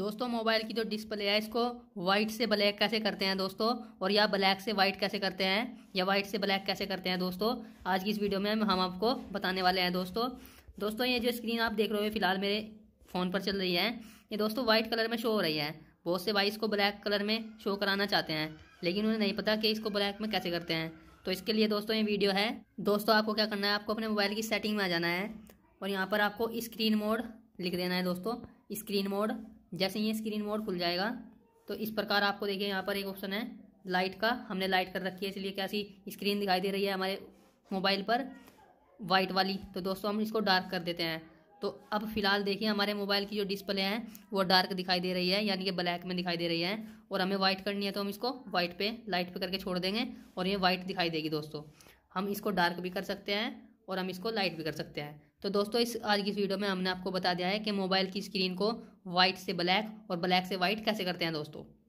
दोस्तों मोबाइल की जो डिस्प्ले है इसको वाइट से ब्लैक कैसे करते हैं दोस्तों और या ब्लैक से वाइट कैसे करते हैं या वाइट से ब्लैक कैसे करते हैं दोस्तों आज की इस वीडियो में हम आपको बताने वाले हैं दोस्तों दोस्तों ये जो स्क्रीन आप देख रहे हो फिलहाल मेरे फ़ोन पर चल रही है ये दोस्तों वाइट कलर में शो हो रही है बहुत से वाइस को ब्लैक कलर में शो कराना चाहते हैं लेकिन उन्हें नहीं पता कि इसको ब्लैक में कैसे करते हैं तो इसके लिए दोस्तों ये वीडियो है दोस्तों आपको क्या करना है आपको अपने मोबाइल की सेटिंग में आ जाना है और यहाँ पर आपको स्क्रीन मोड लिख देना है दोस्तों स्क्रीन मोड जैसे ये स्क्रीन मोड खुल जाएगा तो इस प्रकार आपको देखिए यहाँ पर एक ऑप्शन है लाइट का हमने लाइट कर रखी है इसलिए कैसी स्क्रीन दिखाई दे रही है हमारे मोबाइल पर वाइट वाली तो दोस्तों हम इसको डार्क कर देते हैं तो अब फिलहाल देखिए हमारे मोबाइल की जो डिस्प्ले है वो डार्क दिखाई दे रही है यानी कि ब्लैक में दिखाई दे रही है और हमें वाइट करनी है तो हम इसको वाइट पे लाइट पे करके छोड़ देंगे और ये वाइट दिखाई देगी दोस्तों हम इसको डार्क भी कर सकते हैं और हम इसको लाइट भी कर सकते हैं तो दोस्तों इस आज की इस वीडियो में हमने आपको बता दिया है कि मोबाइल की स्क्रीन को वाइट से ब्लैक और ब्लैक से वाइट कैसे करते हैं दोस्तों